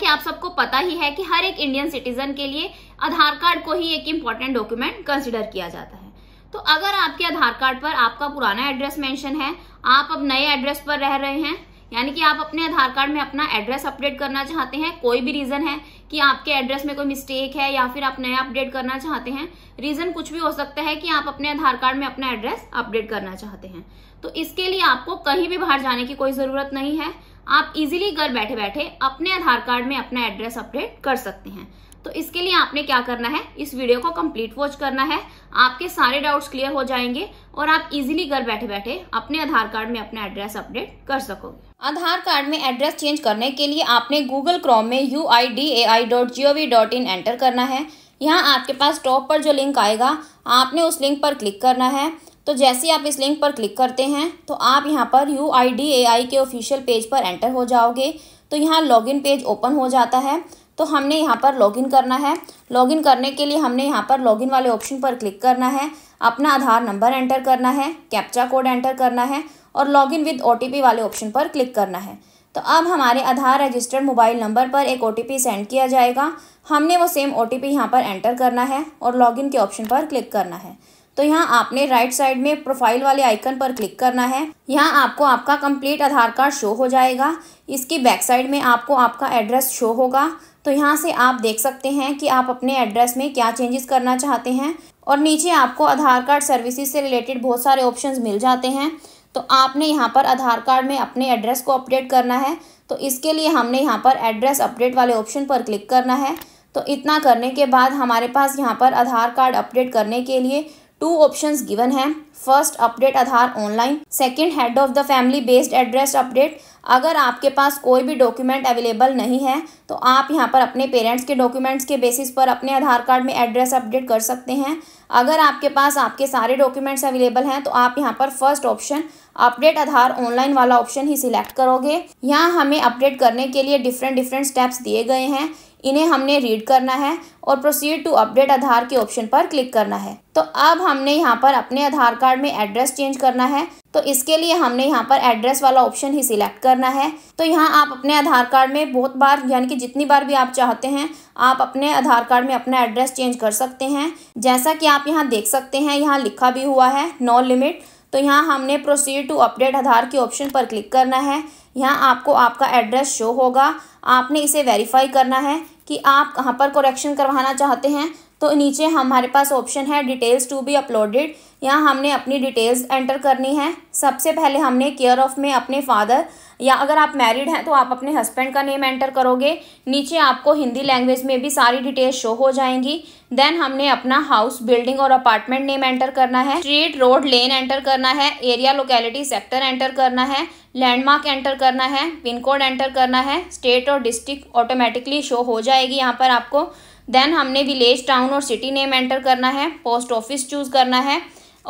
कि आप सबको पता ही है कि हर एक इंडियन सिटीजन के लिए आधार कार्ड को ही एक इम्पॉर्टेंट डॉक्यूमेंट कंसिडर किया जाता है तो अगर आपके आधार कार्ड पर आपका पुराना एड्रेस मेंशन है आप अब नए एड्रेस पर रह रहे हैं यानी कि आप अपने आधार कार्ड में अपना एड्रेस अपडेट करना चाहते हैं कोई भी रीजन है कि आपके एड्रेस में कोई मिस्टेक है या फिर आप नया अपडेट करना चाहते हैं रीजन कुछ भी हो सकता है कि आप अपने आधार कार्ड में अपना एड्रेस अपडेट करना चाहते हैं तो इसके लिए आपको कहीं भी बाहर जाने की कोई जरूरत नहीं है आप इजीली घर बैठे बैठे अपने आधार कार्ड में अपना एड्रेस अपडेट कर सकते हैं तो इसके लिए आपने क्या करना है इस वीडियो को कंप्लीट वॉच करना है आपके सारे डाउट्स क्लियर हो जाएंगे और आप इजीली घर बैठे बैठे अपने आधार कार्ड में अपना एड्रेस अपडेट कर सकोगे आधार कार्ड में एड्रेस चेंज करने के लिए आपने गूगल क्रोम में U I D A I dot G O V dot in enter करना है यहाँ आपके पास टॉप पर जो लिंक आएगा आपने उस लिंक पर क्लिक करना है तो जैसे ही आप इस लिंक पर क्लिक करते हैं तो आप यहाँ पर यू के ऑफिशियल पेज पर एंटर हो जाओगे तो यहाँ लॉगिन पेज ओपन हो जाता है तो हमने यहाँ पर लॉगिन करना है लॉगिन करने के लिए हमने यहाँ पर लॉगिन वाले ऑप्शन पर क्लिक करना है अपना आधार नंबर एंटर करना है कैप्चा कोड एंटर करना है और लॉगिन विद ओ वाले ऑप्शन पर क्लिक करना है तो अब हमारे आधार रजिस्टर्ड मोबाइल नंबर पर एक ओ सेंड किया जाएगा हमने वो सेम ओ टी यहाँ पर एंटर करना है और लॉगिन के ऑप्शन पर क्लिक करना है तो यहाँ आपने राइट साइड में प्रोफाइल वाले आइकन पर क्लिक करना है यहाँ आपको आपका कंप्लीट आधार कार्ड शो हो जाएगा इसकी बैक साइड में आपको आपका एड्रेस शो होगा तो यहाँ से आप देख सकते हैं कि आप अपने एड्रेस में क्या चेंजेस करना चाहते हैं और नीचे आपको आधार कार्ड सर्विसेज से रिलेटेड बहुत सारे ऑप्शन मिल जाते हैं तो आपने यहाँ पर आधार कार्ड में अपने एड्रेस को अपडेट करना है तो इसके लिए हमने यहाँ पर एड्रेस अपडेट वाले ऑप्शन पर क्लिक करना है तो इतना करने के बाद हमारे पास यहाँ पर आधार कार्ड अपडेट करने के लिए टू ऑप्शंस गिवन है first update Aadhaar online second head of the family based address update अगर आपके पास कोई भी डॉक्यूमेंट अवेलेबल नहीं है तो आप यहाँ पर अपने पेरेंट्स के डॉक्यूमेंट्स के बेसिस पर अपने आधार कार्ड में एड्रेस अपडेट कर सकते हैं अगर आपके पास आपके सारे डॉक्यूमेंट्स अवेलेबल हैं तो आप यहाँ पर first option update Aadhaar online वाला ऑप्शन ही सिलेक्ट करोगे यहाँ हमें अपडेट करने के लिए डिफरेंट डिफरेंट स्टेप्स दिए गए हैं इन्हें हमने रीड करना है और प्रोसीड टू अपडेट आधार के ऑप्शन पर क्लिक करना है तो अब हमने यहाँ पर अपने आधार कार्ड कार्ड में एड्रेस चेंज करना है तो इसके लिए हमने यहाँ पर एड्रेस वाला ऑप्शन ही सिलेक्ट करना है तो यहाँ आप अपने आधार कार्ड में बहुत बार यानी कि जितनी बार भी आप चाहते हैं आप अपने आधार कार्ड में अपना एड्रेस चेंज कर सकते हैं जैसा कि आप यहाँ देख सकते हैं यहाँ लिखा भी हुआ है नो लिमिट तो यहाँ हमने प्रोसीड टू अपडेट आधार के ऑप्शन पर क्लिक करना है यहाँ आपको आपका एड्रेस शो होगा आपने इसे वेरीफाई करना है कि आप कहाँ पर कोरेक्शन करवाना चाहते हैं तो नीचे हमारे पास ऑप्शन है डिटेल्स टू बी अपलोडेड यहाँ हमने अपनी डिटेल्स एंटर करनी है सबसे पहले हमने केयर ऑफ में अपने फादर या अगर आप मैरिड हैं तो आप अपने हस्बैंड का नेम एंटर करोगे नीचे आपको हिंदी लैंग्वेज में भी सारी डिटेल्स शो हो जाएंगी देन हमने अपना हाउस बिल्डिंग और अपार्टमेंट नेम एंटर करना है स्ट्रीट रोड लेन एंटर करना है एरिया लोकेलिटी सेक्टर एंटर करना है लैंडमार्क एंटर करना है पिन कोड एंटर करना है स्टेट और डिस्ट्रिक्ट ऑटोमेटिकली शो हो जाएगी यहाँ पर आपको देन हमने विलेज टाउन और सिटी नेम एंटर करना है पोस्ट ऑफिस चूज़ करना है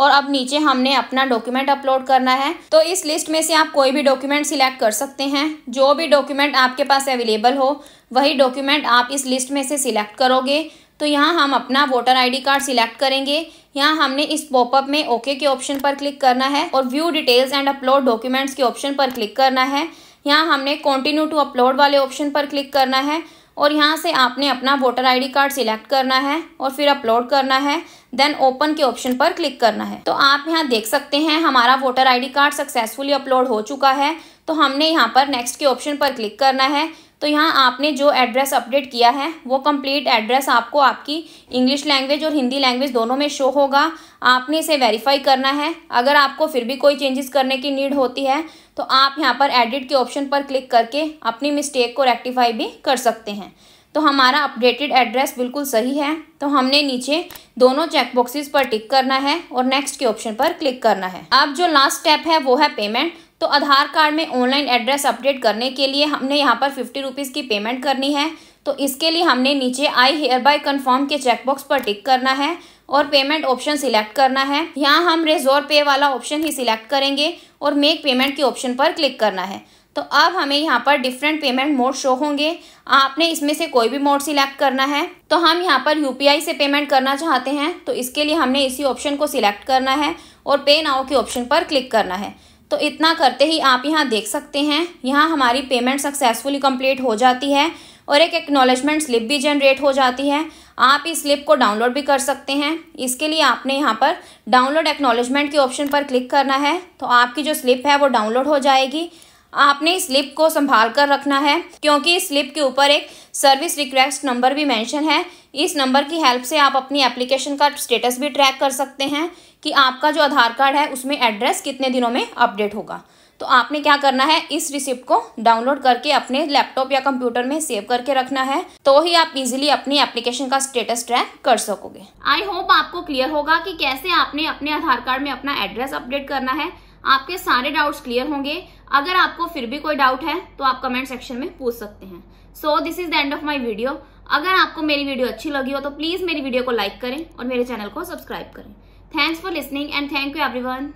और अब नीचे हमने अपना डॉक्यूमेंट अपलोड करना है तो इस लिस्ट में से आप कोई भी डॉक्यूमेंट सिलेक्ट कर सकते हैं जो भी डॉक्यूमेंट आपके पास अवेलेबल हो वही डॉक्यूमेंट आप इस लिस्ट में से सिलेक्ट करोगे तो यहाँ हम अपना वोटर आईडी कार्ड सिलेक्ट करेंगे यहाँ हमने इस पॉपअप में ओके के ऑप्शन पर क्लिक करना है और view details and upload documents के ऑप्शन पर क्लिक करना है यहाँ हमने कॉन्टिन्यू टू अपलोड वाले ऑप्शन पर क्लिक करना है और यहाँ से आपने अपना वोटर आईडी कार्ड सिलेक्ट करना है और फिर अपलोड करना है देन ओपन के ऑप्शन पर क्लिक करना है तो आप यहाँ देख सकते हैं हमारा voter ID card successfully upload हो चुका है तो हमने यहाँ पर नेक्स्ट के ऑप्शन पर क्लिक करना है तो यहाँ आपने जो एड्रेस अपडेट किया है वो कंप्लीट एड्रेस आपको आपकी इंग्लिश लैंग्वेज और हिंदी लैंग्वेज दोनों में शो होगा आपने इसे वेरीफाई करना है अगर आपको फिर भी कोई चेंजेस करने की नीड होती है तो आप यहाँ पर एडिट के ऑप्शन पर क्लिक करके अपनी मिस्टेक को रेक्टिफाई भी कर सकते हैं तो हमारा अपडेटेड एड्रेस बिल्कुल सही है तो हमने नीचे दोनों चेकबॉक्सेस पर टिक करना है और नेक्स्ट के ऑप्शन पर क्लिक करना है अब जो लास्ट स्टेप है वो है पेमेंट तो आधार कार्ड में ऑनलाइन एड्रेस अपडेट करने के लिए हमने यहाँ पर फिफ्टी रुपीज़ की पेमेंट करनी है तो इसके लिए हमने नीचे आई हेयर बाय कन्फर्म के चेकबॉक्स पर टिक करना है और पेमेंट ऑप्शन सिलेक्ट करना है यहाँ हम रेजोर पे वाला ऑप्शन ही सिलेक्ट करेंगे और मेक पेमेंट के ऑप्शन पर क्लिक करना है तो अब हमें यहाँ पर डिफरेंट पेमेंट मोड शो होंगे आपने इसमें से कोई भी मोड सिलेक्ट करना है तो हम यहाँ पर यू से पेमेंट करना चाहते हैं तो इसके लिए हमने इसी ऑप्शन को सिलेक्ट करना है और पे नाव के ऑप्शन पर क्लिक करना है तो इतना करते ही आप यहाँ देख सकते हैं यहाँ हमारी पेमेंट सक्सेसफुली कंप्लीट हो जाती है और एक एक्नॉलेजमेंट स्लिप भी जनरेट हो जाती है आप इस स्लिप को डाउनलोड भी कर सकते हैं इसके लिए आपने यहाँ पर डाउनलोड एक्नॉलेजमेंट के ऑप्शन पर क्लिक करना है तो आपकी जो स्लिप है वो डाउनलोड हो जाएगी आपने इस स्लिप को संभाल कर रखना है क्योंकि इस स्लिप के ऊपर एक सर्विस रिक्वेस्ट नंबर भी मेंशन है इस नंबर की हेल्प से आप अपनी एप्लीकेशन का स्टेटस भी ट्रैक कर सकते हैं कि आपका जो आधार कार्ड है उसमें एड्रेस कितने दिनों में अपडेट होगा तो आपने क्या करना है इस रिसिप्ट को डाउनलोड करके अपने लैपटॉप या कंप्यूटर में सेव करके रखना है तो ही आप इजीली अपनी एप्लीकेशन का स्टेटस ट्रैक कर सकोगे आई होप आपको क्लियर होगा कि कैसे आपने अपने आधार कार्ड में अपना एड्रेस अपडेट करना है आपके सारे डाउट्स क्लियर होंगे अगर आपको फिर भी कोई डाउट है तो आप कमेंट सेक्शन में पूछ सकते हैं so this is the end of my video अगर आपको मेरी वीडियो अच्छी लगी हो तो प्लीज मेरी वीडियो को लाइक करें और मेरे चैनल को सब्सक्राइब करें thanks for listening and thank you everyone